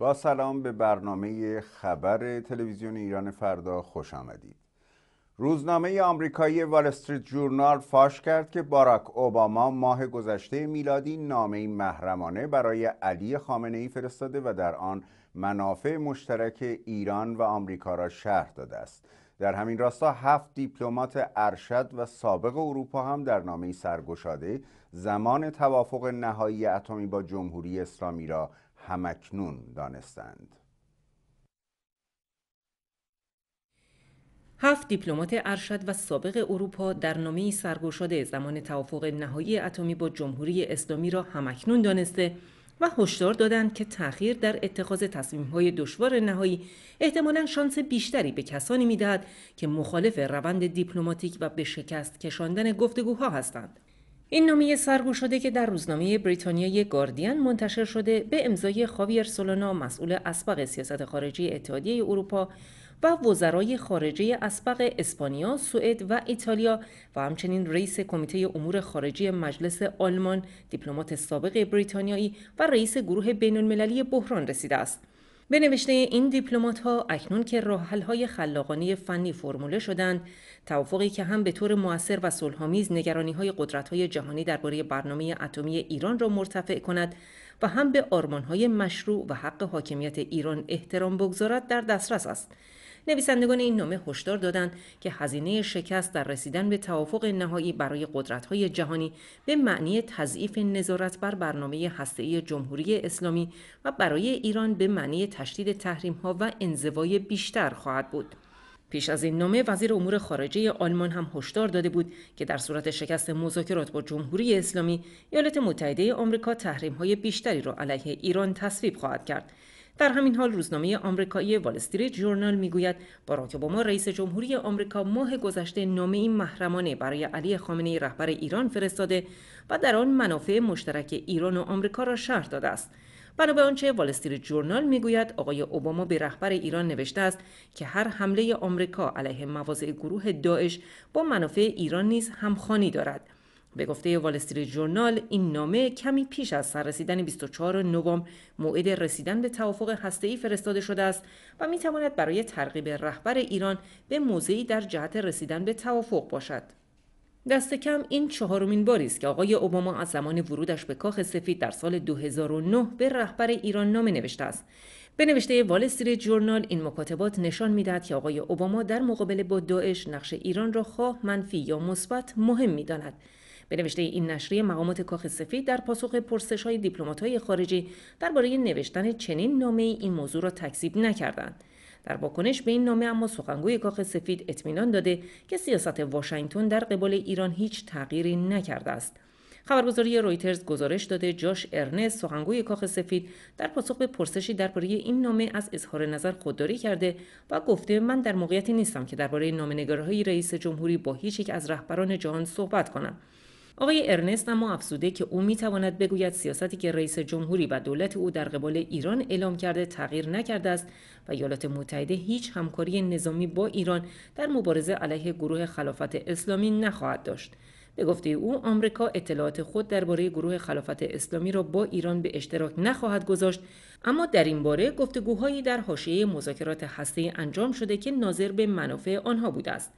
با سلام به برنامه خبر تلویزیون ایران فردا خوش آمدید. روزنامه آمریکایی وال استریت جورنال فاش کرد که باراک اوباما ماه گذشته میلادی نامه محرمانه برای علی خامنه ای فرستاده و در آن منافع مشترک ایران و آمریکا را شرح داده است. در همین راستا هفت دیپلمات ارشد و سابق اروپا هم در نامه سرگشاده زمان توافق نهایی اتمی با جمهوری اسلامی را همکنون دانستند هفت دیپلمات ارشد و سابق اروپا در نامه سرگشاده زمان توافق نهایی اتمی با جمهوری اسلامی را همکنون دانسته و هشدار دادند که تأخیر در اتخاذ تصمیم‌های دشوار نهایی احتمالا شانس بیشتری به کسانی میدهد که مخالف روند دیپلماتیک و به شکست کشاندن گفتگوها هستند. این نامه سرگو شده که در روزنامه بریتانیای گاردین منتشر شده به امضای خاویر سولونا مسئول اسبق سیاست خارجی اتحادیه اروپا و وزرای خارجه اسبق اسپانیا، سوئد و ایتالیا و همچنین رئیس کمیته امور خارجی مجلس آلمان، دیپلمات سابق بریتانیایی و رئیس گروه بین المللی بحران رسیده است. به نوشته این دیپلمات ها اکنون که راحل های خلاقانه فنی فرموله شدند توافقی که هم به طور موثر و صلحآمیز نگرانی های قدرت های جهانی درباره برنامه اتمی ایران را مرتفع کند و هم به آرمان های مشروع و حق حاکمیت ایران احترام بگذارد در دسترس است نویسندگان این نامه هشدار دادند که هزینه شکست در رسیدن به توافق نهایی برای قدرت‌های جهانی به معنی تضعیف نظارت بر برنامه هسته‌ای جمهوری اسلامی و برای ایران به معنی تشدید تحریم‌ها و انزوای بیشتر خواهد بود. پیش از این نامه وزیر امور خارجه آلمان هم هشدار داده بود که در صورت شکست مذاکرات با جمهوری اسلامی ایالات متحده آمریکا تحریم‌های بیشتری را علیه ایران تصویب خواهد کرد در همین حال روزنامه آمریکایی وال استریت جورنال میگوید باراک اوباما رئیس جمهوری آمریکا ماه گذشته نامه محرمانه برای علی خامنه رهبر ایران فرستاده و در آن منافع مشترک ایران و آمریکا را شرح داده است بنا به آنچه وال استریت جورنال میگوید آقای اوباما به رهبر ایران نوشته است که هر حمله آمریکا علیه مواضع گروه داعش با منافع ایران نیز همخوانی دارد به گفته وال جورنال این نامه کمی پیش از سررسیدن 24 نوامبر موعد رسیدن به توافق هسته‌ای فرستاده شده است و میتواند برای ترغیب رهبر ایران به موضعی در جهت رسیدن به توافق باشد. دست کم این چهارمین باری است که آقای اوباما از زمان ورودش به کاخ سفید در سال 2009 به رهبر ایران نامه نوشته است. به نوشته وال جورنال این مکاتبات نشان میدهد که آقای اوباما در مقابله با داعش نقش ایران را خواه منفی یا مثبت مهم میداند. به نوشته این نشریه مقامات کاخ سفید در پاسخ پرسش های دیپلومات های خارجی درباره نوشتن چنین نامه این موضوع را تکذیب نکردند در واکنش به این نامه اما سخنگوی کاخ سفید اطمینان داده که سیاست واشنگتن در قبال ایران هیچ تغییری نکرده است خبرگزاری رویترز گزارش داده جاش ارنست سخنگوی کاخ سفید در پاسخ به پرسشی درباره این نامه از اظهار نظر خودداری کرده و گفته من در موقعیتی نیستم که درباره نامه‌نگارهای رئیس جمهوری با هیچ یک از رهبران جهان صحبت کنم آقای ارنست اما افزوده که او میتواند بگوید سیاستی که رئیس جمهوری و دولت او در قبال ایران اعلام کرده تغییر نکرده است و ایالات متحده هیچ همکاری نظامی با ایران در مبارزه علیه گروه خلافت اسلامی نخواهد داشت به گفته او آمریکا اطلاعات خود درباره گروه خلافت اسلامی را با ایران به اشتراک نخواهد گذاشت اما در این باره گفتگوهایی در حاشیه مذاکرات هسته انجام شده که ناظر به منافع آنها بوده است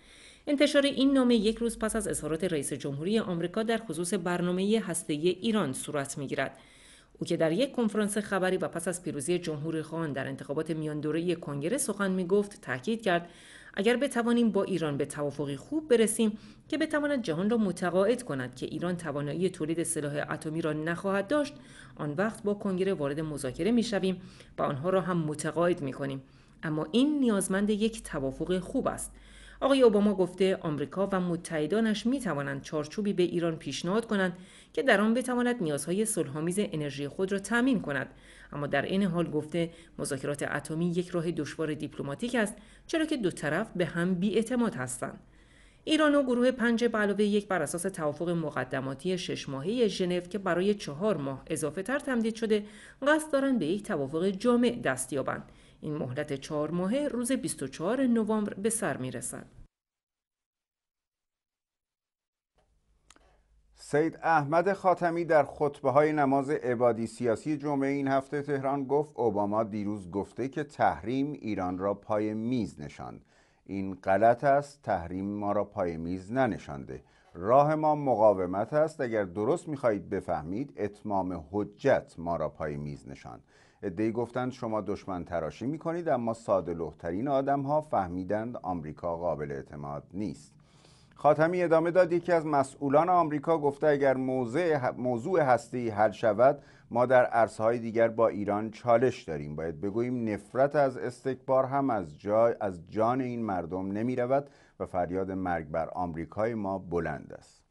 انتشار این نامه یک روز پس از اظهارات رئیس جمهوری آمریکا در خصوص برنامه هسته‌ای ایران صورت می‌گیرد. او که در یک کنفرانس خبری و پس از پیروزی جمهوری خان در انتخابات دوره کنگره سخن می گفت تاکید کرد اگر بتوانیم با ایران به توافقی خوب برسیم که بتواند جهان را متقاعد کند که ایران توانایی تولید سلاح اتمی را نخواهد داشت آن وقت با کنگره وارد مذاکره می و آنها را هم متقاعد می کنیم اما این نیازمند یک توافق خوب است آقای اوباما گفته آمریکا و متحدانش می توانند چارچوبی به ایران پیشنهاد کنند که در آن بتواند نیازهای صلحآمیز انرژی خود را تعمین کند اما در این حال گفته مذاکرات اتمی یک راه دشوار دیپلماتیک است چرا که دو طرف به هم بیاعتماد هستند ایران و گروه پنج به علاوه یک بر اساس توافق مقدماتی شش ماهه ژنو که برای چهار ماه اضافه تر تمدید شده قصد دارند به یک توافق جامع دست یابند این مهلت چهار ماهه روز 24 نوامبر به سر می رسد. سید احمد خاتمی در خطبه های نماز عبادی سیاسی جمعه این هفته تهران گفت اوباما دیروز گفته که تحریم ایران را پای میز نشاند. این غلط است تحریم ما را پای میز ننشانده. راه ما مقاومت است اگر درست میخواهید بفهمید اتمام حجت ما را پای میز نشاند. ادهی گفتند شما دشمن تراشی میکنید اما ساده لحترین آدم ها فهمیدند آمریکا قابل اعتماد نیست خاتمی ادامه داد یکی از مسئولان آمریکا گفته اگر موضوع, موضوع هستی حل شود ما در عرصه‌های دیگر با ایران چالش داریم باید بگوییم نفرت از استکبار هم از, جای از جان این مردم نمی رود و فریاد مرگ بر آمریکای ما بلند است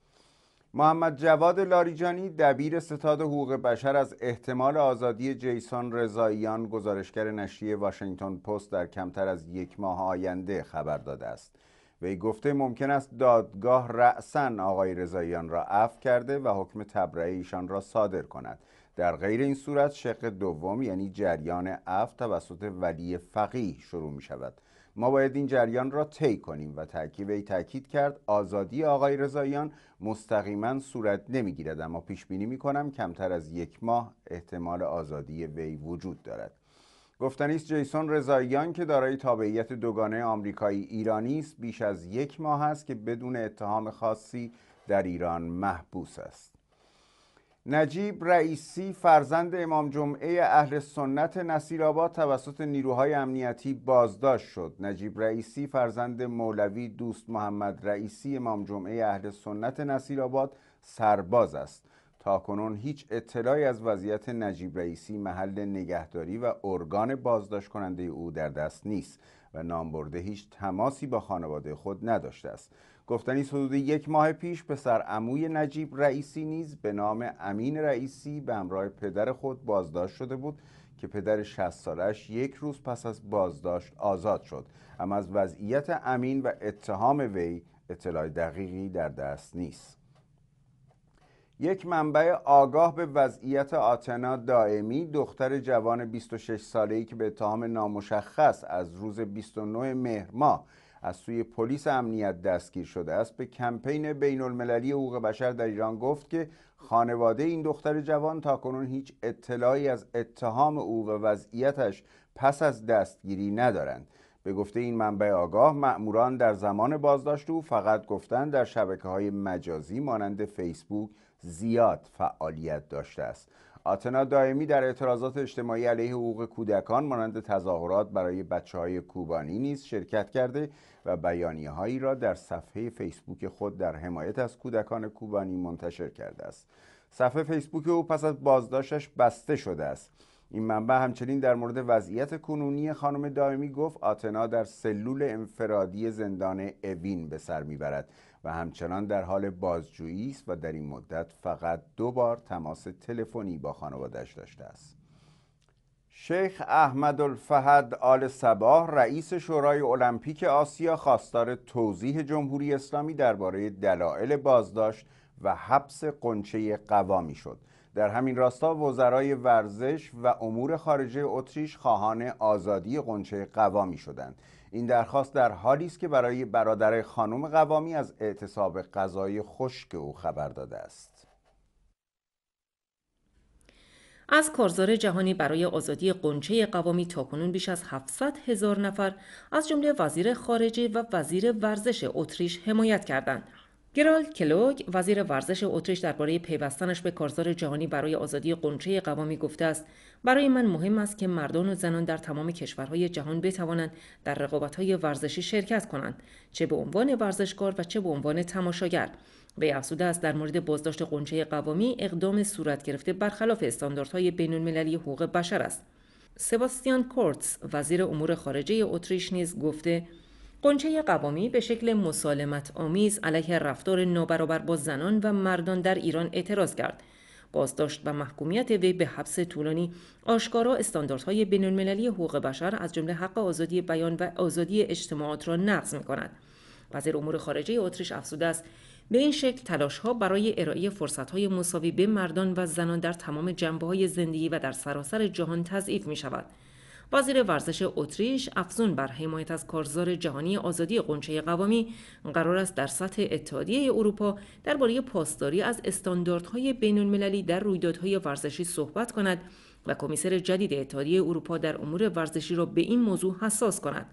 محمد جواد لاریجانی دبیر ستاد حقوق بشر از احتمال آزادی جیسون رضاییان گزارشگر نشریه واشنگتن پست در کمتر از یک ماه آینده خبر داده است وی گفته ممکن است دادگاه رأسا آقای رضاییان را عفو کرده و حکم تبرئه ایشان را صادر کند در غیر این صورت شق دوم یعنی جریان عفو توسط ولی فقیه شروع می شود ما باید این جریان را طی کنیم و تاکید وی تاکید کرد آزادی آقای رضاییان مستقیما صورت نمیگیرد اما پیش بینی می کنم کمتر از یک ماه احتمال آزادی وی وجود دارد گفتنی است جیسون رضاییان که دارای تابعیت دوگانه آمریکایی ایرانی است بیش از یک ماه است که بدون اتهام خاصی در ایران محبوس است نجیب رئیسی فرزند امام جمعه اهل سنت نصیرآباد توسط نیروهای امنیتی بازداشت شد نجیب رئیسی فرزند مولوی دوست محمد رئیسی امام جمعه اهل سنت نصیرآباد سرباز است تا کنون هیچ اطلاعی از وضعیت نجیب رئیسی محل نگهداری و ارگان بازداشت کننده او در دست نیست و نامبرده هیچ تماسی با خانواده خود نداشته است گفتنی حدود یک ماه پیش پسر عموی نجیب رئیسی نیز به نام امین رئیسی به همراه پدر خود بازداشت شده بود که پدر 60 سالش یک روز پس از بازداشت آزاد شد اما از وضعیت امین و اتهام وی اطلاع دقیقی در دست نیست یک منبع آگاه به وضعیت آتنا دائمی دختر جوان 26 ساله‌ای که به اتهام نامشخص از روز 29 مهر ماه از سوی پلیس امنیت دستگیر شده است به کمپین بین المللی حقوق بشر در ایران گفت که خانواده این دختر جوان تاکنون هیچ اطلاعی از اتهام او و وضعیتش پس از دستگیری ندارند به گفته این منبع آگاه مأموران در زمان بازداشت او فقط گفتند در شبکه های مجازی مانند فیسبوک زیاد فعالیت داشته است آتنا دائمی در اعتراضات اجتماعی علیه حقوق کودکان مانند تظاهرات برای بچه های کوبانی نیز شرکت کرده و بیانیه هایی را در صفحه فیسبوک خود در حمایت از کودکان کوبانی منتشر کرده است صفحه فیسبوک او پس از بازداشتش بسته شده است این منبع همچنین در مورد وضعیت کنونی خانم دائمی گفت آتنا در سلول انفرادی زندان اوین به سر میبرد و همچنان در حال بازجویی است و در این مدت فقط دو بار تماس تلفنی با خانوادهش داشته است شیخ احمد الفهد آل سباه رئیس شورای المپیک آسیا خواستار توضیح جمهوری اسلامی درباره دلایل بازداشت و حبس قنچه قوامی شد در همین راستا وزرای ورزش و امور خارجه اتریش خواهان آزادی قنچه قوامی شدند این درخواست در حالی است که برای برادر خانم قوامی از اعتصاب غذای خشک او خبر داده است از کارزار جهانی برای آزادی قنچه قوامی تاکنون بیش از 700 هزار نفر از جمله وزیر خارجه و وزیر ورزش اتریش حمایت کردند گرالد کلوگ وزیر ورزش اتریش درباره پیوستنش به کارزار جهانی برای آزادی قنچه قوامی گفته است برای من مهم است که مردان و زنان در تمام کشورهای جهان بتوانند در رقابتهای ورزشی شرکت کنند چه به عنوان ورزشکار و چه به عنوان تماشاگر وی افزوده است در مورد بازداشت قنچه قوامی اقدام صورت گرفته برخلاف استانداردهای بینالمللی حقوق بشر است سباستیان کورتس وزیر امور خارجه اتریش نیز گفته قنچه قوامی به شکل مسالمت آمیز علیه رفتار نابرابر با زنان و مردان در ایران اعتراض کرد بازداشت و محکومیت وی به حبس طولانی آشکارا استانداردهای بین‌المللی حقوق بشر از جمله حق آزادی بیان و آزادی اجتماعات را نقض می‌کند. وزیر امور خارجه اتریش افزوده است به این شکل تلاش ها برای ارائه فرصت های مساوی به مردان و زنان در تمام جنبه های زندگی و در سراسر جهان تضعیف می شود. وزیر ورزش اتریش افزون بر حمایت از کارزار جهانی آزادی قنچه قوامی قرار است در سطح اتحادیه اروپا درباره پاسداری از استانداردهای المللی در رویدادهای ورزشی صحبت کند و کمیسر جدید اتحادیه اروپا در امور ورزشی را به این موضوع حساس کند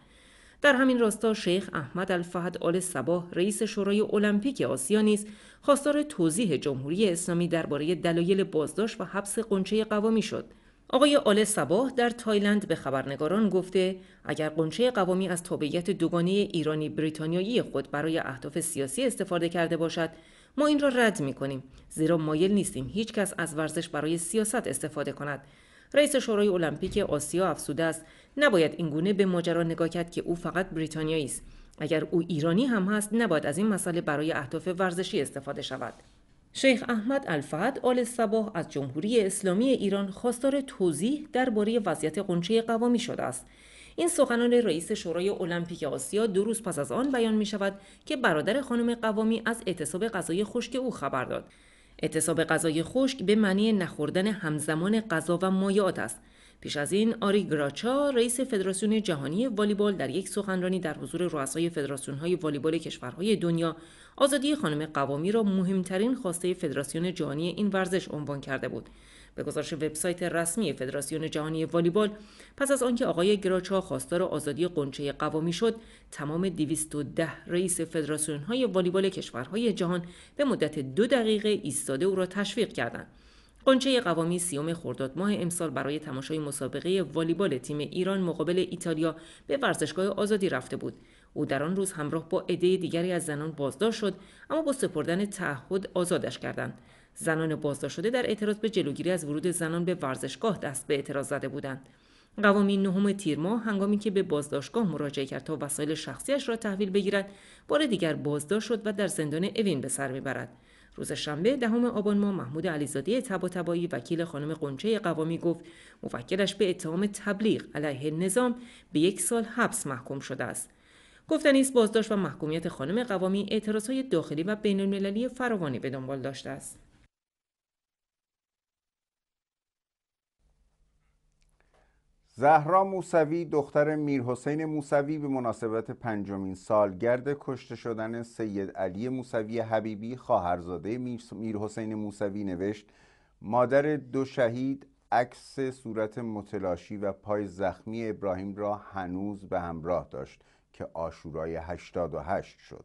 در همین راستا شیخ احمد الفهد آل سباه رئیس شورای المپیک آسیا نیز خواستار توضیح جمهوری اسلامی درباره دلایل بازداشت و حبس قنچه قوامی شد آقای آل سباه در تایلند به خبرنگاران گفته اگر قنچه قوامی از تابعیت دوگانه ایرانی بریتانیایی خود برای اهداف سیاسی استفاده کرده باشد ما این را رد می کنیم زیرا مایل نیستیم هیچ کس از ورزش برای سیاست استفاده کند رئیس شورای المپیک آسیا افسوده است نباید اینگونه به ماجرا نگاه کرد که او فقط بریتانیایی است اگر او ایرانی هم هست نباید از این مسئله برای اهداف ورزشی استفاده شود شیخ احمد الفهد آل صباح از جمهوری اسلامی ایران خواستار توضیح درباره وضعیت قنچه قوامی شده است این سخنان رئیس شورای المپیک آسیا دو روز پس از آن بیان می شود که برادر خانم قوامی از اعتصاب غذای خشک او خبر داد اعتصاب غذای خشک به معنی نخوردن همزمان غذا و مایات است پیش از این آری گراچا رئیس فدراسیون جهانی والیبال در یک سخنرانی در حضور رؤسای فدراسیون‌های والیبال کشورهای دنیا آزادی خانم قوامی را مهمترین خواسته فدراسیون جهانی این ورزش عنوان کرده بود به گزارش وبسایت رسمی فدراسیون جهانی والیبال پس از آنکه آقای گراچا خواستار آزادی قنچه قوامی شد تمام 210 رئیس فدراسیون‌های های والیبال کشورهای جهان به مدت دو دقیقه ایستاده او را تشویق کردند قنچه قوامی سیوم خرداد ماه امسال برای تماشای مسابقه والیبال تیم ایران مقابل ایتالیا به ورزشگاه آزادی رفته بود او در آن روز همراه با عده دیگری از زنان بازداشت شد اما با سپردن تعهد آزادش کردند زنان بازداشت شده در اعتراض به جلوگیری از ورود زنان به ورزشگاه دست به اعتراض زده بودند قوامی نهم تیر ماه هنگامی که به بازداشتگاه مراجعه کرد تا وسایل شخصیش را تحویل بگیرد بار دیگر بازداشت شد و در زندان اوین به سر میبرد روز شنبه دهم آبان ماه محمود علیزاده تباتبایی وکیل خانم قنچه قوامی گفت موکلش به اتهام تبلیغ علیه نظام به یک سال حبس محکوم شده است گفتنیست بازداشت و محکومیت خانم قوامی های داخلی و بینالمللی فراوانی به دنبال داشته است زهرا موسوی دختر میرحسین موسوی به مناسبت پنجمین سالگرد کشته شدن سید علی موسوی حبیبی خواهرزاده میرحسین موسوی نوشت مادر دو شهید عکس صورت متلاشی و پای زخمی ابراهیم را هنوز به همراه داشت که آشورای 88 شد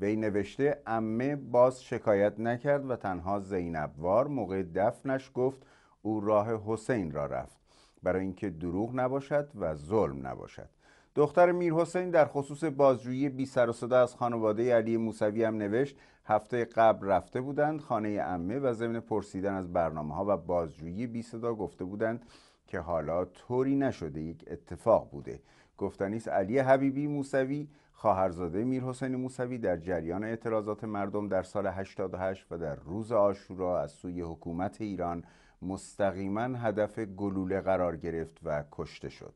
وی نوشته امه باز شکایت نکرد و تنها زینبوار موقع دفنش گفت او راه حسین را رفت برای اینکه دروغ نباشد و ظلم نباشد دختر میرحسین در خصوص بازجویی بی سر و صدا از خانواده علی موسوی هم نوشت هفته قبل رفته بودند خانه امه و ضمن پرسیدن از برنامه ها و بازجویی بی صدا گفته بودند که حالا طوری نشده یک اتفاق بوده گفتنیست علی حبیبی موسوی خواهرزاده میرحسین موسوی در جریان اعتراضات مردم در سال 88 و در روز آشورا از سوی حکومت ایران مستقیما هدف گلوله قرار گرفت و کشته شد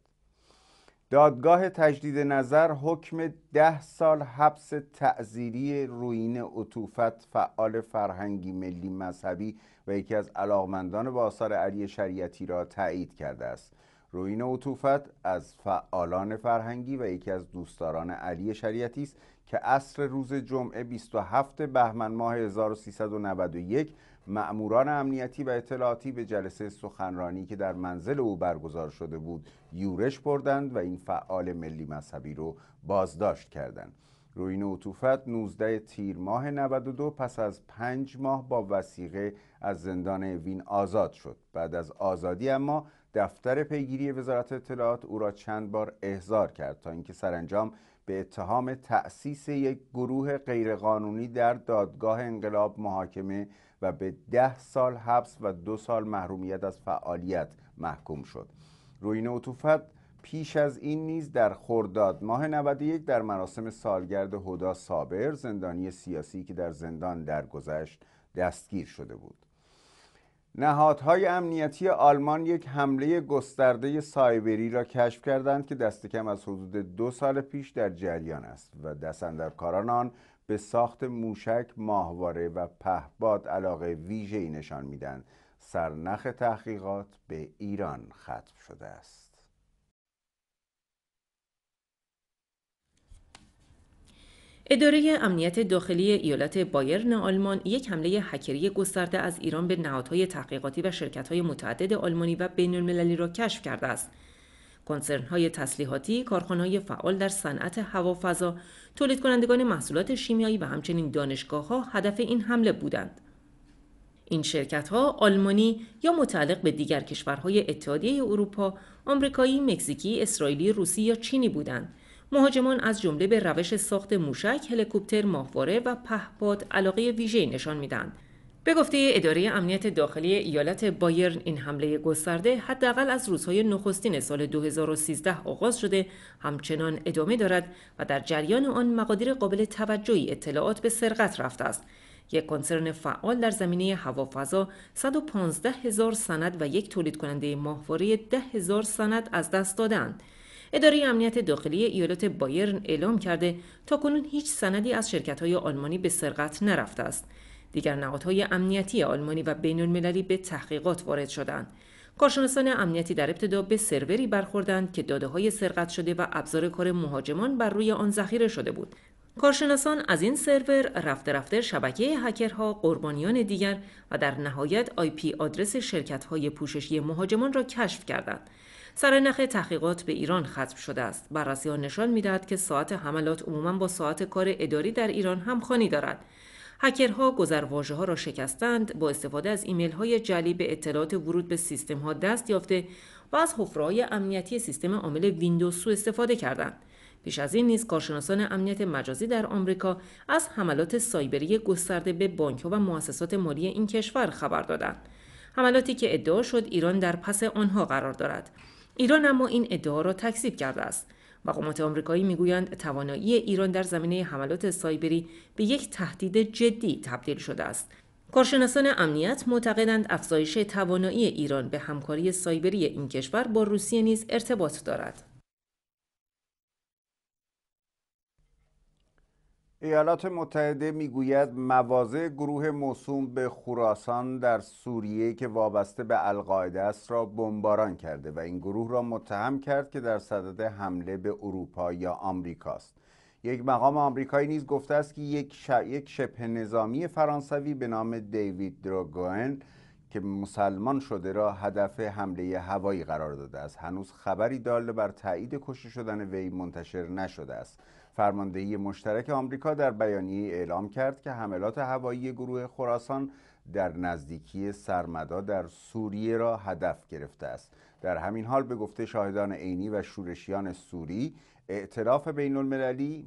دادگاه تجدید نظر حکم ده سال حبس تعذیری روین اطوفت فعال فرهنگی ملی مذهبی و یکی از علاقمندان به آثار علی شریعتی را تایید کرده است روین اطوفت از فعالان فرهنگی و یکی از دوستداران علی شریعتی است که اصر روز جمعه 27 بهمن ماه 1391 معموران امنیتی و اطلاعاتی به جلسه سخنرانی که در منزل او برگزار شده بود یورش بردند و این فعال ملی مذهبی رو بازداشت کردند روین عطوفت 19 تیر ماه 92 پس از پنج ماه با وسیقه از زندان وین آزاد شد بعد از آزادی اما دفتر پیگیری وزارت اطلاعات او را چند بار احضار کرد تا اینکه سرانجام به اتهام تأسیس یک گروه غیرقانونی در دادگاه انقلاب محاکمه و به ده سال حبس و دو سال محرومیت از فعالیت محکوم شد روین عطوفت پیش از این نیز در خرداد ماه 91 در مراسم سالگرد هدا صابر زندانی سیاسی که در زندان درگذشت دستگیر شده بود نهادهای امنیتی آلمان یک حمله گسترده سایبری را کشف کردند که دست کم از حدود دو سال پیش در جریان است و اندرکاران آن به ساخت موشک، ماهواره و پهباد علاقه ویژه‌ای نشان میدن. سرنخ تحقیقات به ایران ختم شده است. اداره امنیت داخلی ایالت بایرن آلمان یک حمله هکری گسترده از ایران به نهادهای تحقیقاتی و شرکت‌های متعدد آلمانی و بین‌المللی را کشف کرده است. کنسرن‌های تسلیحاتی، کارخانه‌های فعال در صنعت هوافضا، تولید کنندگان محصولات شیمیایی و همچنین دانشگاه‌ها هدف این حمله بودند. این شرکت‌ها آلمانی یا متعلق به دیگر کشورهای اتحادیه اروپا، آمریکایی، مکزیکی، اسرائیلی، روسی یا چینی بودند مهاجمان از جمله به روش ساخت موشک، هلیکوپتر، ماهواره و پهپاد علاقه ویژه‌ای نشان میدهند. به گفته اداره امنیت داخلی ایالت بایرن این حمله گسترده حداقل از روزهای نخستین سال 2013 آغاز شده همچنان ادامه دارد و در جریان آن مقادیر قابل توجهی اطلاعات به سرقت رفته است یک کنسرن فعال در زمینه هوافضا 115 هزار سند و یک تولید کننده ماهواره 10 هزار سند از دست دادند اداره امنیت داخلی ایالات بایرن اعلام کرده تا کنون هیچ سندی از های آلمانی به سرقت نرفته است. دیگر نهادهای امنیتی آلمانی و المللی به تحقیقات وارد شدند. کارشناسان امنیتی در ابتدا به سروری برخوردند که داده های سرقت شده و ابزار کار مهاجمان بر روی آن ذخیره شده بود. کارشناسان از این سرور رفته رفته شبکه هکرها قربانیان دیگر و در نهایت آی پی آدرس شرکت های پوششی مهاجمان را کشف کردند. سرنخ تحقیقات به ایران ختم شده است بررسی ها نشان میدهد که ساعت حملات عموما با ساعت کار اداری در ایران همخوانی دارد هکرها گذرواژه ها را شکستند با استفاده از ایمیل های جلی به اطلاعات ورود به سیستم ها دست یافته و از حفره امنیتی سیستم عامل ویندوز سو استفاده کردند پیش از این نیز کارشناسان امنیت مجازی در آمریکا از حملات سایبری گسترده به بانکها و مؤسسات مالی این کشور خبر دادند حملاتی که ادعا شد ایران در پس آنها قرار دارد ایران اما این ادعا را تکذیب کرده است مقامات آمریکایی میگویند توانایی ایران در زمینه حملات سایبری به یک تهدید جدی تبدیل شده است کارشناسان امنیت معتقدند افزایش توانایی ایران به همکاری سایبری این کشور با روسیه نیز ارتباط دارد ایالات متحده میگوید مواضع گروه موسوم به خراسان در سوریه که وابسته به القاعده است را بمباران کرده و این گروه را متهم کرد که در صدد حمله به اروپا یا است یک مقام آمریکایی نیز گفته است که یک, ش... یک شبه نظامی فرانسوی به نام دیوید دروگوئن که مسلمان شده را هدف حمله هوایی قرار داده است هنوز خبری دال بر تایید کشته شدن وی منتشر نشده است فرماندهی مشترک آمریکا در بیانیه اعلام کرد که حملات هوایی گروه خراسان در نزدیکی سرمدا در سوریه را هدف گرفته است در همین حال به گفته شاهدان عینی و شورشیان سوری اعتلاف بین المللی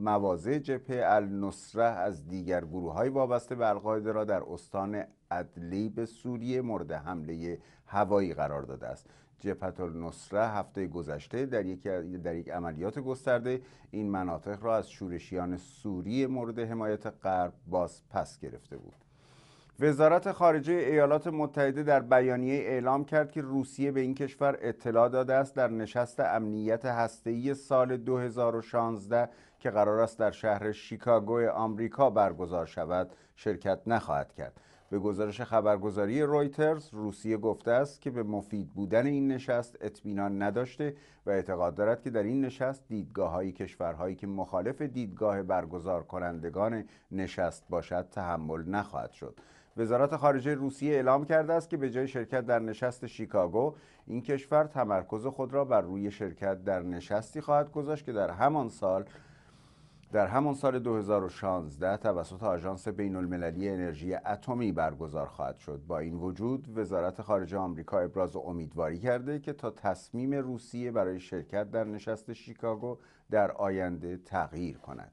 مواضع جبهه النصره از دیگر گروه های وابسته به القاعده را در استان ادلیب سوریه مورد حمله هوایی قرار داده است جبهت النصره هفته گذشته در یک در یک عملیات گسترده این مناطق را از شورشیان سوری مورد حمایت غرب باز پس گرفته بود وزارت خارجه ایالات متحده در بیانیه اعلام کرد که روسیه به این کشور اطلاع داده است در نشست امنیت هسته‌ای سال 2016 که قرار است در شهر شیکاگو آمریکا برگزار شود شرکت نخواهد کرد به گزارش خبرگزاری رویترز روسیه گفته است که به مفید بودن این نشست اطمینان نداشته و اعتقاد دارد که در این نشست دیدگاه های کشورهایی که مخالف دیدگاه برگزار کنندگان نشست باشد تحمل نخواهد شد وزارت خارجه روسیه اعلام کرده است که به جای شرکت در نشست شیکاگو این کشور تمرکز خود را بر روی شرکت در نشستی خواهد گذاشت که در همان سال در همان سال 2016 توسط آژانس بین المللی انرژی اتمی برگزار خواهد شد با این وجود وزارت خارجه آمریکا ابراز امیدواری کرده که تا تصمیم روسیه برای شرکت در نشست شیکاگو در آینده تغییر کند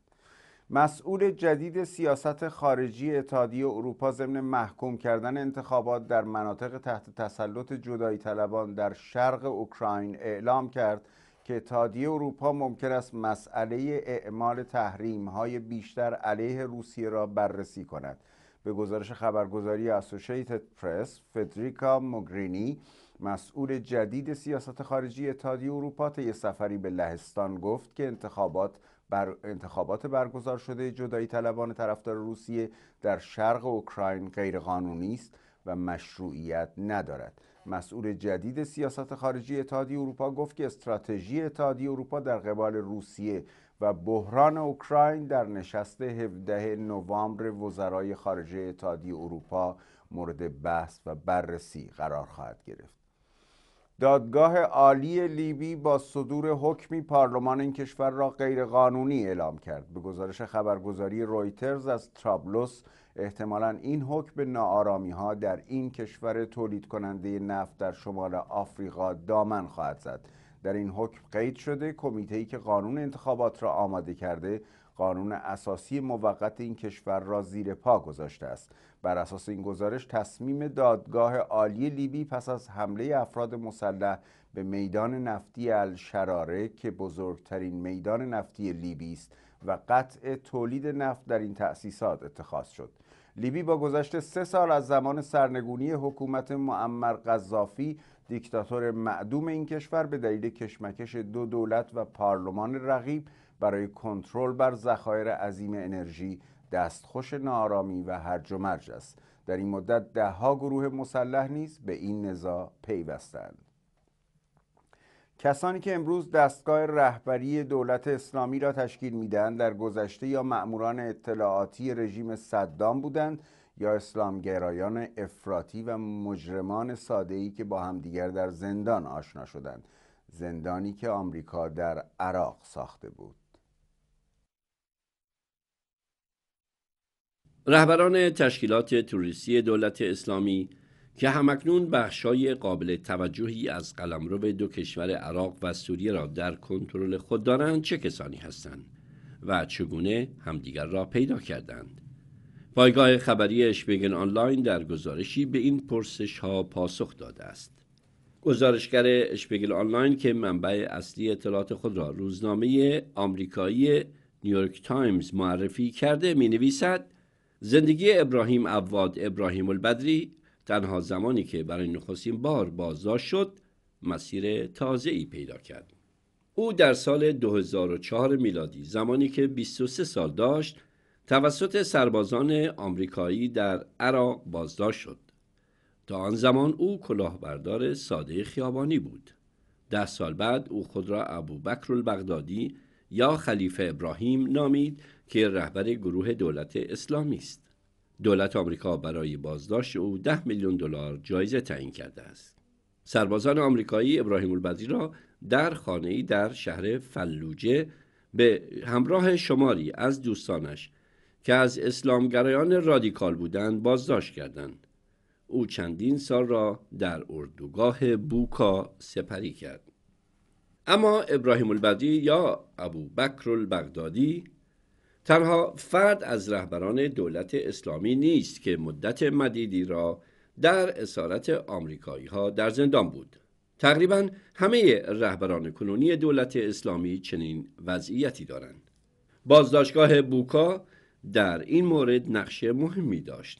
مسئول جدید سیاست خارجی اتحادیه اروپا ضمن محکوم کردن انتخابات در مناطق تحت تسلط جدایی طلبان در شرق اوکراین اعلام کرد که اتحادیه اروپا ممکن است مسئله اعمال تحریم های بیشتر علیه روسیه را بررسی کند به گزارش خبرگزاری اسوشیتد پرس فدریکا موگرینی مسئول جدید سیاست خارجی اتحادیه اروپا طی سفری به لهستان گفت که انتخابات بر انتخابات برگزار شده جدایی طلبان طرفدار روسیه در شرق اوکراین غیرقانونی است و مشروعیت ندارد مسئول جدید سیاست خارجی اتحادیه اروپا گفت که استراتژی اتحادیه اروپا در قبال روسیه و بحران اوکراین در نشست 17 نوامبر وزرای خارجه اتحادیه اروپا مورد بحث و بررسی قرار خواهد گرفت. دادگاه عالی لیبی با صدور حکمی پارلمان این کشور را غیرقانونی اعلام کرد. به گزارش خبرگزاری رویترز از ترابلوس احتمالا این حکم نارامی ها در این کشور تولید کننده نفت در شمال آفریقا دامن خواهد زد در این حکم قید شده کمیته که قانون انتخابات را آماده کرده قانون اساسی موقت این کشور را زیر پا گذاشته است بر اساس این گزارش تصمیم دادگاه عالی لیبی پس از حمله افراد مسلح به میدان نفتی الشراره که بزرگترین میدان نفتی لیبی است و قطع تولید نفت در این تأسیسات اتخاذ شد لیبی با گذشت سه سال از زمان سرنگونی حکومت معمر قذافی دیکتاتور معدوم این کشور به دلیل کشمکش دو دولت و پارلمان رقیب برای کنترل بر ذخایر عظیم انرژی دستخوش ناآرامی و هرج و مرج است در این مدت دهها گروه مسلح نیز به این نزاع پیوستند کسانی که امروز دستگاه رهبری دولت اسلامی را تشکیل میدهند در گذشته یا مأموران اطلاعاتی رژیم صدام بودند یا اسلامگرایان افراطی و مجرمان ای که با دیگر در زندان آشنا شدند زندانی که آمریکا در عراق ساخته بود رهبران تشکیلات توریستی دولت اسلامی که همکنون بخشای قابل توجهی از قلمرو دو کشور عراق و سوریه را در کنترل خود دارند چه کسانی هستند و چگونه همدیگر را پیدا کردند پایگاه خبری اشبیگن آنلاین در گزارشی به این پرسش ها پاسخ داده است گزارشگر اشپیگل آنلاین که منبع اصلی اطلاعات خود را روزنامه آمریکایی نیویورک تایمز معرفی کرده می نویسد زندگی ابراهیم عواد ابراهیم البدری تنها زمانی که برای نخستین بار بازداشت شد مسیر تازه ای پیدا کرد او در سال 2004 میلادی زمانی که 23 سال داشت توسط سربازان آمریکایی در عراق بازداشت شد تا آن زمان او کلاهبردار ساده خیابانی بود ده سال بعد او خود را ابو بکر البغدادی یا خلیفه ابراهیم نامید که رهبر گروه دولت اسلامی است دولت آمریکا برای بازداشت او 10 میلیون دلار جایزه تعیین کرده است. سربازان آمریکایی ابراهیم البدی را در خانه‌ای در شهر فلوجه به همراه شماری از دوستانش که از اسلامگرایان رادیکال بودند بازداشت کردند. او چندین سال را در اردوگاه بوکا سپری کرد. اما ابراهیم البدی یا ابو بکر البغدادی تنها فرد از رهبران دولت اسلامی نیست که مدت مدیدی را در اسارت آمریکایی ها در زندان بود. تقریبا همه رهبران کنونی دولت اسلامی چنین وضعیتی دارند. بازداشتگاه بوکا در این مورد نقشه مهمی داشت.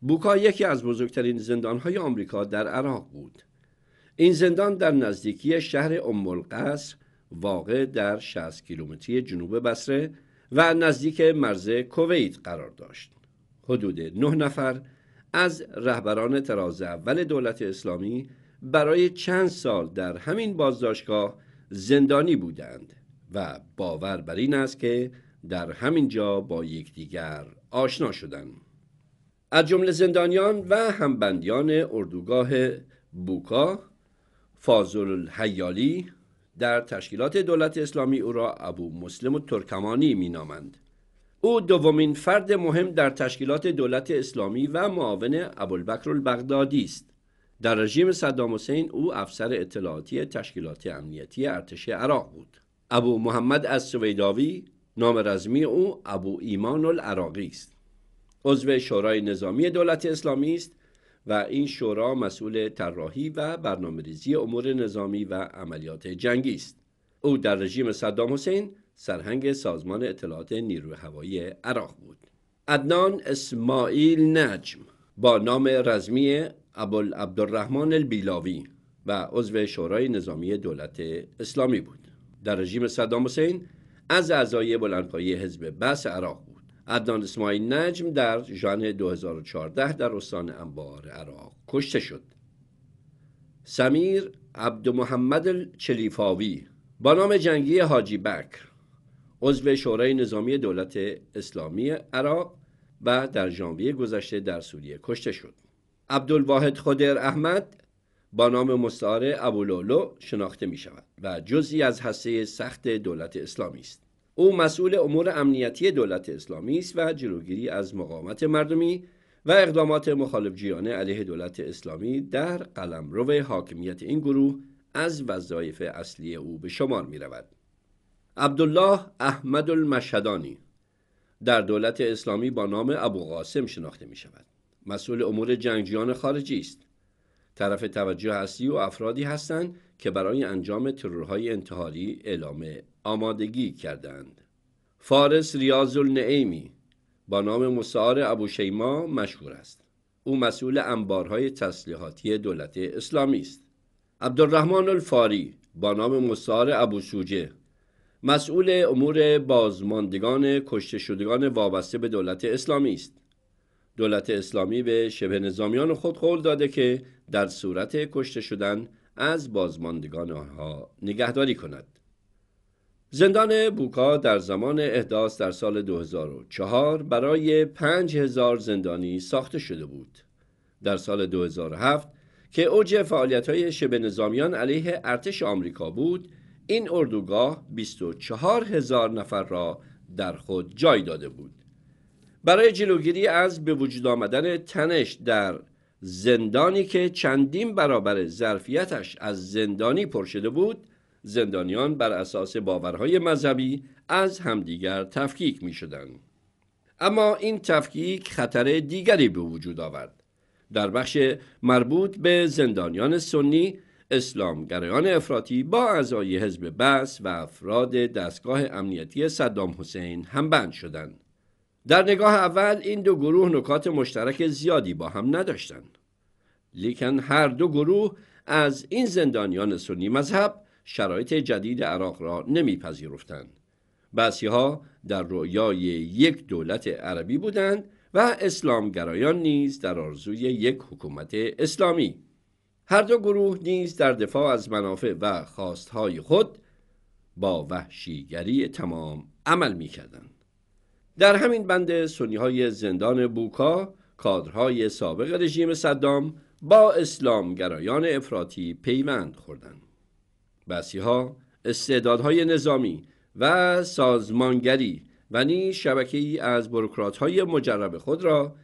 بوکا یکی از بزرگترین زندانهای آمریکا در عراق بود. این زندان در نزدیکی شهر ام واقع در 60 کیلومتری جنوب بصره، و نزدیک مرز کویت قرار داشت. حدود نه نفر از رهبران تراز اول دولت اسلامی برای چند سال در همین بازداشتگاه زندانی بودند و باور بر این است که در همین جا با یکدیگر آشنا شدند. از جمله زندانیان و همبندیان اردوگاه بوکا فاضل الحیالی در تشکیلات دولت اسلامی او را ابو مسلم و ترکمانی می نامند. او دومین فرد مهم در تشکیلات دولت اسلامی و معاون ابوالبکر البغدادی است. در رژیم صدام حسین او افسر اطلاعاتی تشکیلات امنیتی ارتش عراق بود. ابو محمد از سویداوی نام رزمی او ابو ایمان العراقی است. عضو شورای نظامی دولت اسلامی است و این شورا مسئول طراحی و برنامه ریزی امور نظامی و عملیات جنگی است او در رژیم صدام حسین سرهنگ سازمان اطلاعات نیروی هوایی عراق بود عدنان اسماعیل نجم با نام رزمی عبدالرحمن البیلاوی و عضو شورای نظامی دولت اسلامی بود در رژیم صدام حسین از اعضای بلندپایه حزب بس عراق بود عدنان اسماعیل نجم در ژانویه 2014 در استان انبار عراق کشته شد سمیر عبد محمد چلیفاوی با نام جنگی حاجی بکر عضو شورای نظامی دولت اسلامی عراق و در ژانویه گذشته در سوریه کشته شد عبدالواحد خدر احمد با نام مستعار ابولولو شناخته می شود و جزی از حسه سخت دولت اسلامی است او مسئول امور امنیتی دولت اسلامی است و جلوگیری از مقاومت مردمی و اقدامات مخالف جیانه علیه دولت اسلامی در قلمرو حاکمیت این گروه از وظایف اصلی او به شمار می رود. عبدالله احمد المشهدانی در دولت اسلامی با نام ابو قاسم شناخته می شود. مسئول امور جنگجویان خارجی است. طرف توجه اصلی و افرادی هستند که برای انجام ترورهای انتحاری اعلام آمادگی کردند فارس ریاض النعیمی با نام مسعار ابو شیما مشهور است او مسئول انبارهای تسلیحاتی دولت اسلامی است عبدالرحمن الفاری با نام مسعار ابو سوجه مسئول امور بازماندگان کشته شدگان وابسته به دولت اسلامی است دولت اسلامی به شبه نظامیان خود قول داده که در صورت کشته شدن از بازماندگان آنها نگهداری کند زندان بوکا در زمان احداث در سال 2004 برای 5000 زندانی ساخته شده بود. در سال 2007 که اوج فعالیت های شبه نظامیان علیه ارتش آمریکا بود، این اردوگاه 24 هزار نفر را در خود جای داده بود. برای جلوگیری از به وجود آمدن تنش در زندانی که چندین برابر ظرفیتش از زندانی پر شده بود، زندانیان بر اساس باورهای مذهبی از همدیگر تفکیک می شدن. اما این تفکیک خطر دیگری به وجود آورد. در بخش مربوط به زندانیان سنی اسلامگرایان افراطی با اعضای حزب بس و افراد دستگاه امنیتی صدام حسین هم بند شدند. در نگاه اول این دو گروه نکات مشترک زیادی با هم نداشتند. لیکن هر دو گروه از این زندانیان سنی مذهب شرایط جدید عراق را نمیپذیرفتند. بعضی ها در رویای یک دولت عربی بودند و اسلامگرایان نیز در آرزوی یک حکومت اسلامی هر دو گروه نیز در دفاع از منافع و خواستهای خود با وحشیگری تمام عمل می کردن. در همین بند سنی های زندان بوکا کادرهای سابق رژیم صدام با اسلامگرایان افراطی پیوند خوردند. بسیها استعدادهای نظامی و سازمانگری و نیز شبکه ای از بروکرات های مجرب خود را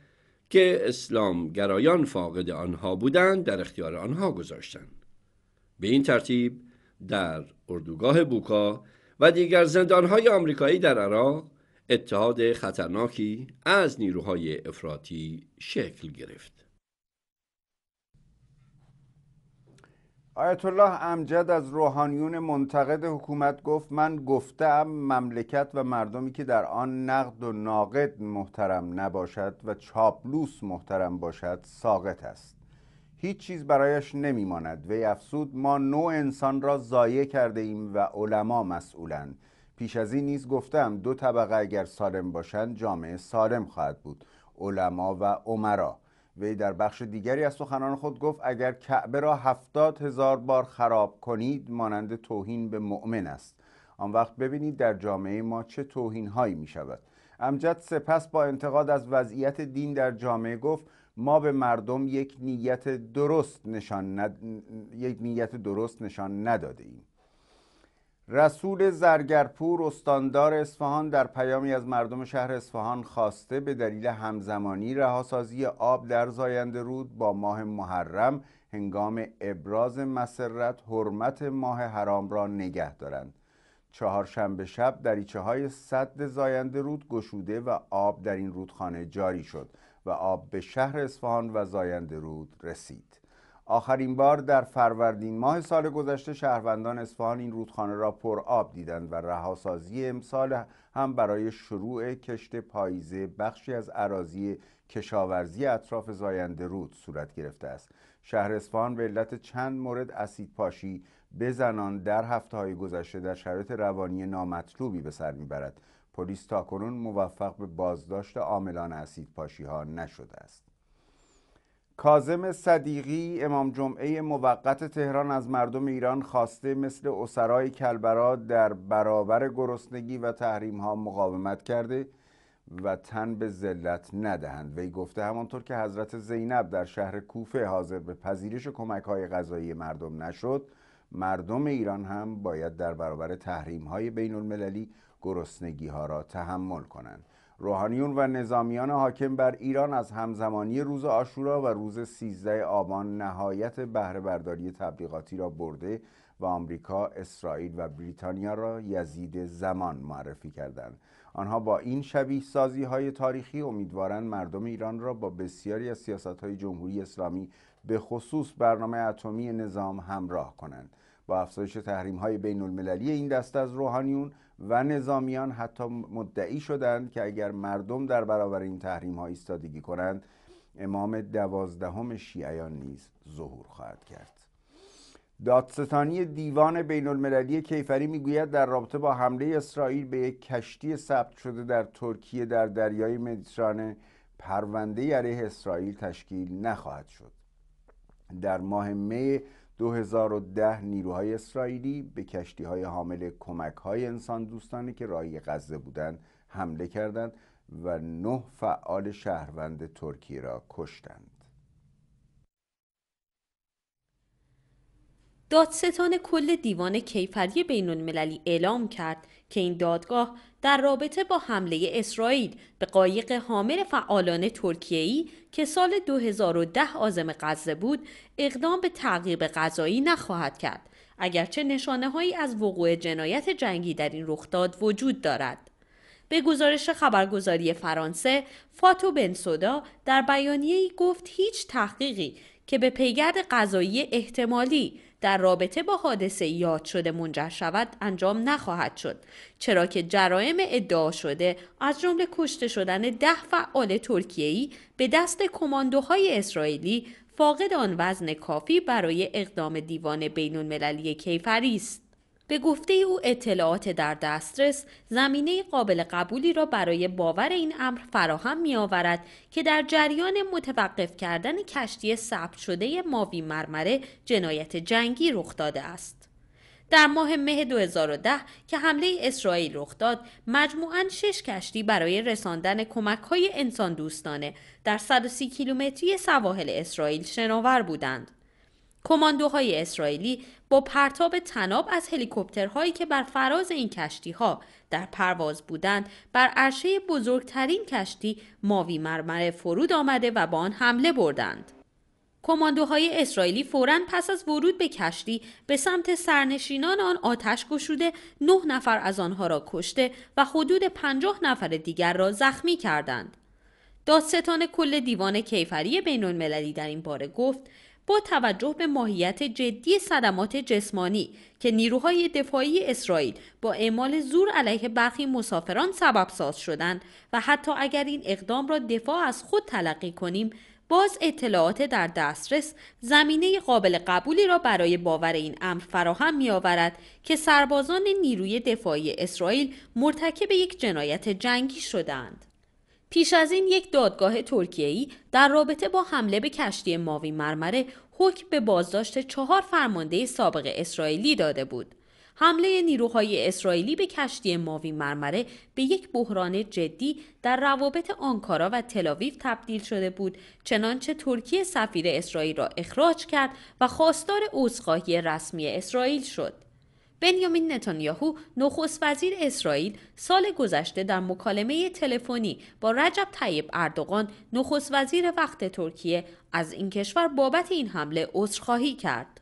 که اسلام گرایان فاقد آنها بودند در اختیار آنها گذاشتند به این ترتیب در اردوگاه بوکا و دیگر زندانهای آمریکایی در عراق اتحاد خطرناکی از نیروهای افراطی شکل گرفت آیت الله امجد از روحانیون منتقد حکومت گفت من گفتم مملکت و مردمی که در آن نقد و ناقد محترم نباشد و چاپلوس محترم باشد ساقط است هیچ چیز برایش نمیماند وی افسود ما نوع انسان را ضایع کرده ایم و علما مسئولند پیش از این نیز گفتم دو طبقه اگر سالم باشند جامعه سالم خواهد بود علما و عمرا وی در بخش دیگری از سخنان خود گفت اگر کعبه را هفتاد هزار بار خراب کنید مانند توهین به مؤمن است آن وقت ببینید در جامعه ما چه توهین هایی می شود امجد سپس با انتقاد از وضعیت دین در جامعه گفت ما به مردم یک نیت درست نشان ند... یک نیت درست نشان نداده ایم رسول زرگرپور استاندار اصفهان در پیامی از مردم شهر اصفهان خواسته به دلیل همزمانی رهاسازی آب در زاینده رود با ماه محرم هنگام ابراز مسرت حرمت ماه حرام را نگه دارند چهارشنبه شب دریچه های صد زاینده رود گشوده و آب در این رودخانه جاری شد و آب به شهر اصفهان و زاینده رود رسید آخرین بار در فروردین ماه سال گذشته شهروندان اصفهان این رودخانه را پر آب دیدند و رهاسازی امسال هم برای شروع کشت پاییزه بخشی از اراضی کشاورزی اطراف زاینده رود صورت گرفته است شهر اصفهان به علت چند مورد اسید پاشی بزنان در هفته های گذشته در شرایط روانی نامطلوبی به سر میبرد پلیس تاکنون موفق به بازداشت عاملان اسید پاشی ها نشده است کازم صدیقی امام جمعه موقت تهران از مردم ایران خواسته مثل اسرای کلبرا در برابر گرسنگی و تحریم ها مقاومت کرده و تن به ذلت ندهند وی گفته همانطور که حضرت زینب در شهر کوفه حاضر به پذیرش کمک های غذایی مردم نشد مردم ایران هم باید در برابر تحریم های بین المللی گرسنگی ها را تحمل کنند روحانیون و نظامیان حاکم بر ایران از همزمانی روز آشورا و روز 13 آبان نهایت بهره برداری تبلیغاتی را برده و آمریکا، اسرائیل و بریتانیا را یزید زمان معرفی کردند. آنها با این شبیه سازی های تاریخی امیدوارند مردم ایران را با بسیاری از سیاست های جمهوری اسلامی به خصوص برنامه اتمی نظام همراه کنند. با افزایش تحریم های بین المللی این دست از روحانیون و نظامیان حتی مدعی شدند که اگر مردم در برابر این تحریم ها ایستادگی کنند امام دوازدهم شیعیان نیز ظهور خواهد کرد دادستانی دیوان بین المللی کیفری میگوید در رابطه با حمله اسرائیل به یک کشتی ثبت شده در ترکیه در دریای مدیترانه پرونده علیه اسرائیل تشکیل نخواهد شد در ماه می 2010 نیروهای اسرائیلی به کشتی های حامل کمک های انسان دوستانی که راهی غزه بودند حمله کردند و نه فعال شهروند ترکی را کشتند. دادستان کل دیوان کیفری بین المللی اعلام کرد که این دادگاه در رابطه با حمله اسرائیل به قایق حامل فعالان ترکیه‌ای که سال 2010 آزم غزه بود اقدام به تعقیب غذایی نخواهد کرد اگرچه نشانه هایی از وقوع جنایت جنگی در این رخداد وجود دارد به گزارش خبرگزاری فرانسه فاتو بنسودا در بیانیه‌ای گفت هیچ تحقیقی که به پیگرد قضایی احتمالی در رابطه با حادثه یاد شده منجر شود انجام نخواهد شد چرا که جرائم ادعا شده از جمله کشته شدن ده فعال ترکیه‌ای به دست کماندوهای اسرائیلی فاقد آن وزن کافی برای اقدام دیوان بین المللی کیفری است. به گفته او اطلاعات در دسترس زمینه قابل قبولی را برای باور این امر فراهم می آورد که در جریان متوقف کردن کشتی ثبت شده ماوی مرمره جنایت جنگی رخ داده است. در ماه مه 2010 که حمله اسرائیل رخ داد مجموعاً شش کشتی برای رساندن کمک‌های های انسان دوستانه در 130 کیلومتری سواحل اسرائیل شناور بودند. کماندوهای اسرائیلی با پرتاب تناب از هلیکوپترهایی که بر فراز این کشتی ها در پرواز بودند بر عرشه بزرگترین کشتی ماوی مرمره فرود آمده و با آن حمله بردند. کماندوهای اسرائیلی فوراً پس از ورود به کشتی به سمت سرنشینان آن آتش گشوده نه نفر از آنها را کشته و حدود پنجاه نفر دیگر را زخمی کردند. دادستان کل دیوان کیفری بین المللی در این باره گفت با توجه به ماهیت جدی صدمات جسمانی که نیروهای دفاعی اسرائیل با اعمال زور علیه برخی مسافران سبب ساز شدند و حتی اگر این اقدام را دفاع از خود تلقی کنیم باز اطلاعات در دسترس زمینه قابل قبولی را برای باور این امر فراهم می آورد که سربازان نیروی دفاعی اسرائیل مرتکب یک جنایت جنگی شدند. پیش از این یک دادگاه ای در رابطه با حمله به کشتی ماوی مرمره حکم به بازداشت چهار فرمانده سابق اسرائیلی داده بود. حمله نیروهای اسرائیلی به کشتی ماوی مرمره به یک بحران جدی در روابط آنکارا و تلاویف تبدیل شده بود چنانچه ترکیه سفیر اسرائیل را اخراج کرد و خواستار عذرخواهی رسمی اسرائیل شد بنیامین نتانیاهو نخست وزیر اسرائیل سال گذشته در مکالمه تلفنی با رجب طیب اردوغان نخست وزیر وقت ترکیه از این کشور بابت این حمله عذرخواهی کرد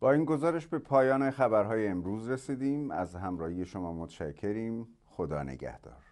با این گزارش به پایان خبرهای امروز رسیدیم از همراهی شما متشکریم خدا نگهدار